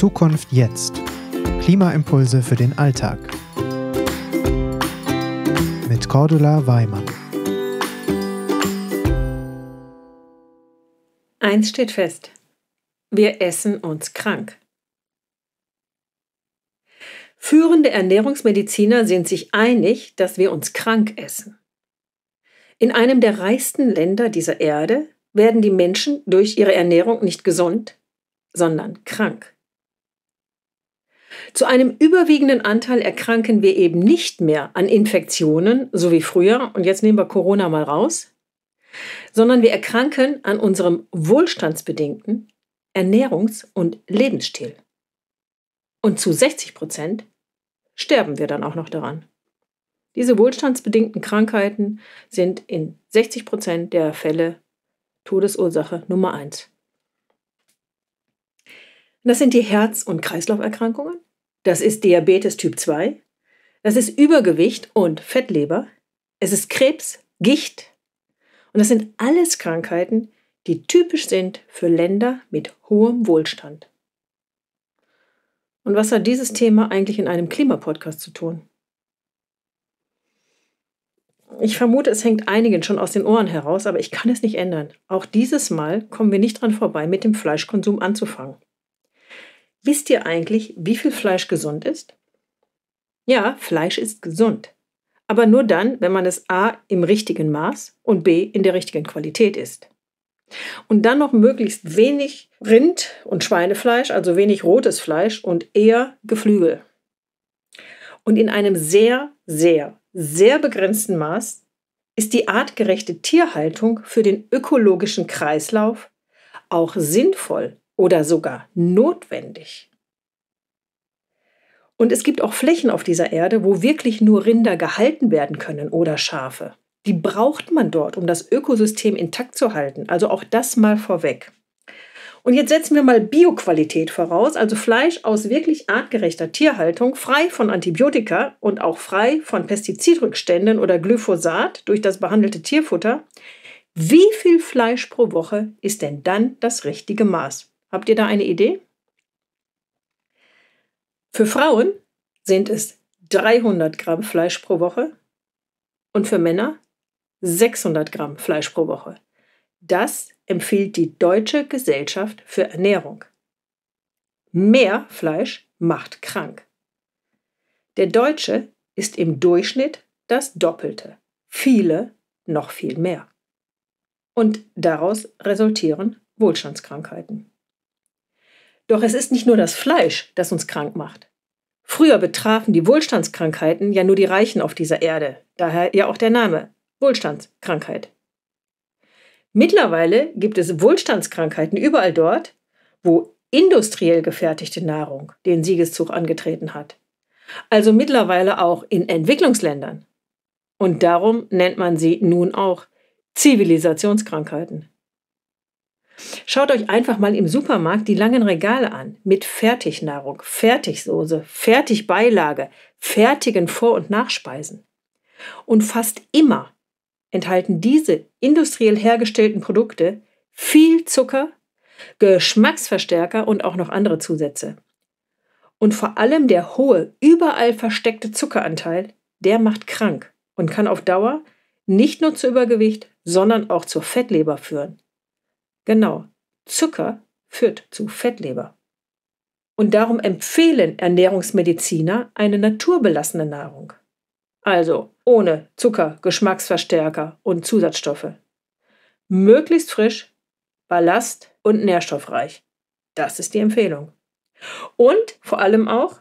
Zukunft jetzt. Klimaimpulse für den Alltag. Mit Cordula Weimann. Eins steht fest. Wir essen uns krank. Führende Ernährungsmediziner sind sich einig, dass wir uns krank essen. In einem der reichsten Länder dieser Erde werden die Menschen durch ihre Ernährung nicht gesund, sondern krank. Zu einem überwiegenden Anteil erkranken wir eben nicht mehr an Infektionen, so wie früher, und jetzt nehmen wir Corona mal raus, sondern wir erkranken an unserem wohlstandsbedingten Ernährungs- und Lebensstil. Und zu 60 Prozent sterben wir dann auch noch daran. Diese wohlstandsbedingten Krankheiten sind in 60 Prozent der Fälle Todesursache Nummer eins. Das sind die Herz- und Kreislauferkrankungen, das ist Diabetes Typ 2. Das ist Übergewicht und Fettleber. Es ist Krebs, Gicht. Und das sind alles Krankheiten, die typisch sind für Länder mit hohem Wohlstand. Und was hat dieses Thema eigentlich in einem Klimapodcast zu tun? Ich vermute, es hängt einigen schon aus den Ohren heraus, aber ich kann es nicht ändern. Auch dieses Mal kommen wir nicht dran vorbei, mit dem Fleischkonsum anzufangen. Wisst ihr eigentlich, wie viel Fleisch gesund ist? Ja, Fleisch ist gesund. Aber nur dann, wenn man es a im richtigen Maß und b in der richtigen Qualität isst. Und dann noch möglichst wenig Rind- und Schweinefleisch, also wenig rotes Fleisch und eher Geflügel. Und in einem sehr, sehr, sehr begrenzten Maß ist die artgerechte Tierhaltung für den ökologischen Kreislauf auch sinnvoll oder sogar notwendig. Und es gibt auch Flächen auf dieser Erde, wo wirklich nur Rinder gehalten werden können oder Schafe. Die braucht man dort, um das Ökosystem intakt zu halten. Also auch das mal vorweg. Und jetzt setzen wir mal Bioqualität voraus, also Fleisch aus wirklich artgerechter Tierhaltung, frei von Antibiotika und auch frei von Pestizidrückständen oder Glyphosat durch das behandelte Tierfutter. Wie viel Fleisch pro Woche ist denn dann das richtige Maß? Habt ihr da eine Idee? Für Frauen sind es 300 Gramm Fleisch pro Woche und für Männer 600 Gramm Fleisch pro Woche. Das empfiehlt die Deutsche Gesellschaft für Ernährung. Mehr Fleisch macht krank. Der Deutsche ist im Durchschnitt das Doppelte, viele noch viel mehr. Und daraus resultieren Wohlstandskrankheiten. Doch es ist nicht nur das Fleisch, das uns krank macht. Früher betrafen die Wohlstandskrankheiten ja nur die Reichen auf dieser Erde, daher ja auch der Name Wohlstandskrankheit. Mittlerweile gibt es Wohlstandskrankheiten überall dort, wo industriell gefertigte Nahrung den Siegeszug angetreten hat. Also mittlerweile auch in Entwicklungsländern. Und darum nennt man sie nun auch Zivilisationskrankheiten. Schaut euch einfach mal im Supermarkt die langen Regale an mit Fertignahrung, Fertigsoße, Fertigbeilage, fertigen Vor- und Nachspeisen. Und fast immer enthalten diese industriell hergestellten Produkte viel Zucker, Geschmacksverstärker und auch noch andere Zusätze. Und vor allem der hohe, überall versteckte Zuckeranteil, der macht krank und kann auf Dauer nicht nur zu Übergewicht, sondern auch zur Fettleber führen. Genau, Zucker führt zu Fettleber. Und darum empfehlen Ernährungsmediziner eine naturbelassene Nahrung. Also ohne Zucker, Geschmacksverstärker und Zusatzstoffe. Möglichst frisch, ballast und nährstoffreich. Das ist die Empfehlung. Und vor allem auch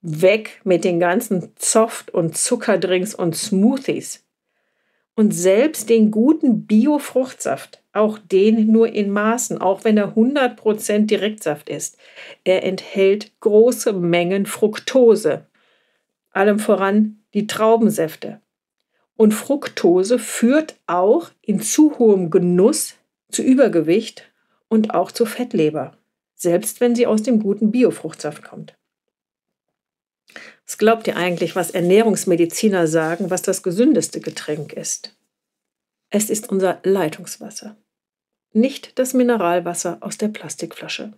weg mit den ganzen Soft- und Zuckerdrinks und Smoothies. Und selbst den guten Bio-Fruchtsaft auch den nur in Maßen, auch wenn er 100% Direktsaft ist. Er enthält große Mengen Fructose, allem voran die Traubensäfte. Und Fructose führt auch in zu hohem Genuss zu Übergewicht und auch zu Fettleber, selbst wenn sie aus dem guten Biofruchtsaft kommt. Was glaubt ihr eigentlich, was Ernährungsmediziner sagen, was das gesündeste Getränk ist? Es ist unser Leitungswasser. Nicht das Mineralwasser aus der Plastikflasche,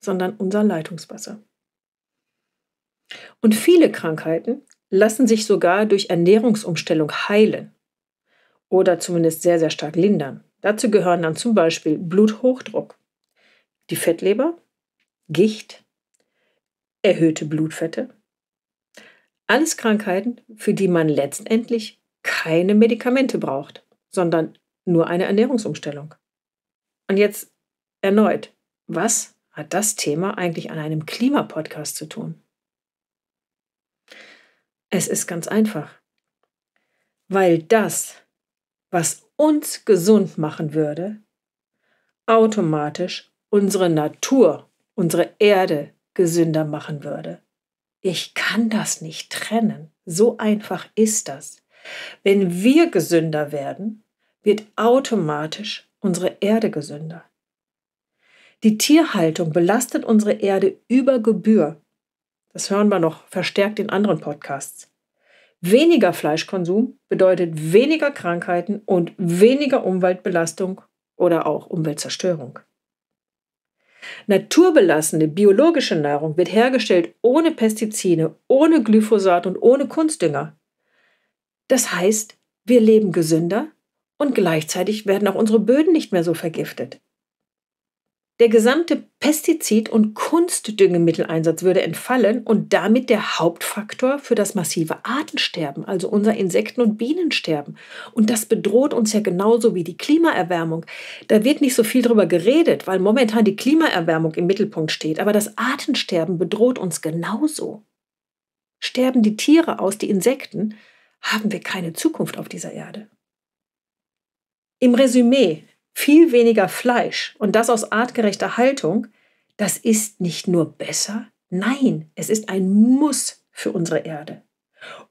sondern unser Leitungswasser. Und viele Krankheiten lassen sich sogar durch Ernährungsumstellung heilen oder zumindest sehr, sehr stark lindern. Dazu gehören dann zum Beispiel Bluthochdruck, die Fettleber, Gicht, erhöhte Blutfette. Alles Krankheiten, für die man letztendlich keine Medikamente braucht, sondern nur eine Ernährungsumstellung. Und jetzt erneut, was hat das Thema eigentlich an einem Klimapodcast zu tun? Es ist ganz einfach. Weil das, was uns gesund machen würde, automatisch unsere Natur, unsere Erde gesünder machen würde. Ich kann das nicht trennen. So einfach ist das. Wenn wir gesünder werden, wird automatisch unsere Erde gesünder. Die Tierhaltung belastet unsere Erde über Gebühr. Das hören wir noch verstärkt in anderen Podcasts. Weniger Fleischkonsum bedeutet weniger Krankheiten und weniger Umweltbelastung oder auch Umweltzerstörung. Naturbelassene biologische Nahrung wird hergestellt ohne Pestizide, ohne Glyphosat und ohne Kunstdünger. Das heißt, wir leben gesünder, und gleichzeitig werden auch unsere Böden nicht mehr so vergiftet. Der gesamte Pestizid- und Kunstdüngemitteleinsatz würde entfallen und damit der Hauptfaktor für das massive Artensterben, also unser Insekten- und Bienensterben. Und das bedroht uns ja genauso wie die Klimaerwärmung. Da wird nicht so viel drüber geredet, weil momentan die Klimaerwärmung im Mittelpunkt steht, aber das Artensterben bedroht uns genauso. Sterben die Tiere aus, die Insekten, haben wir keine Zukunft auf dieser Erde. Im Resümee, viel weniger Fleisch und das aus artgerechter Haltung, das ist nicht nur besser, nein, es ist ein Muss für unsere Erde.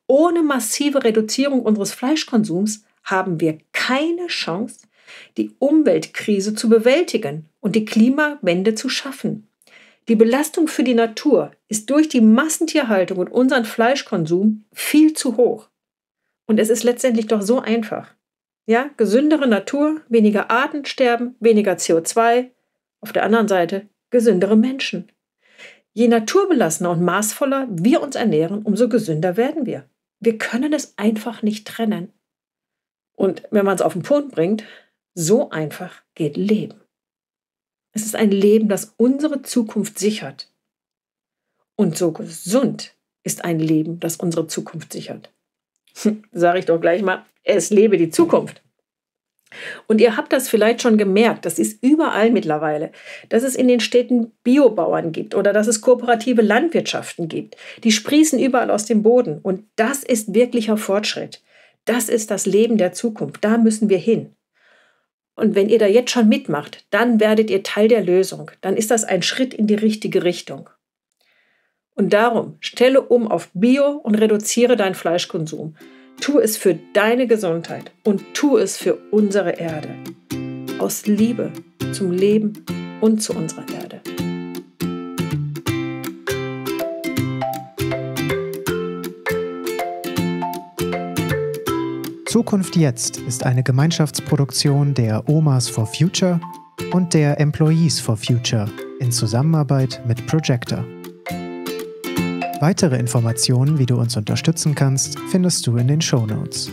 Ohne massive Reduzierung unseres Fleischkonsums haben wir keine Chance, die Umweltkrise zu bewältigen und die Klimawende zu schaffen. Die Belastung für die Natur ist durch die Massentierhaltung und unseren Fleischkonsum viel zu hoch. Und es ist letztendlich doch so einfach. Ja, gesündere Natur, weniger Artensterben, weniger CO2. Auf der anderen Seite gesündere Menschen. Je naturbelassener und maßvoller wir uns ernähren, umso gesünder werden wir. Wir können es einfach nicht trennen. Und wenn man es auf den Punkt bringt, so einfach geht Leben. Es ist ein Leben, das unsere Zukunft sichert. Und so gesund ist ein Leben, das unsere Zukunft sichert. Sage ich doch gleich mal es lebe die Zukunft. Und ihr habt das vielleicht schon gemerkt, das ist überall mittlerweile, dass es in den Städten Biobauern gibt oder dass es kooperative Landwirtschaften gibt. Die sprießen überall aus dem Boden und das ist wirklicher Fortschritt. Das ist das Leben der Zukunft, da müssen wir hin. Und wenn ihr da jetzt schon mitmacht, dann werdet ihr Teil der Lösung, dann ist das ein Schritt in die richtige Richtung. Und darum, stelle um auf Bio und reduziere deinen Fleischkonsum. Tu es für deine Gesundheit und tu es für unsere Erde. Aus Liebe zum Leben und zu unserer Erde. Zukunft Jetzt ist eine Gemeinschaftsproduktion der Omas for Future und der Employees for Future in Zusammenarbeit mit Projector. Weitere Informationen, wie du uns unterstützen kannst, findest du in den Show Notes.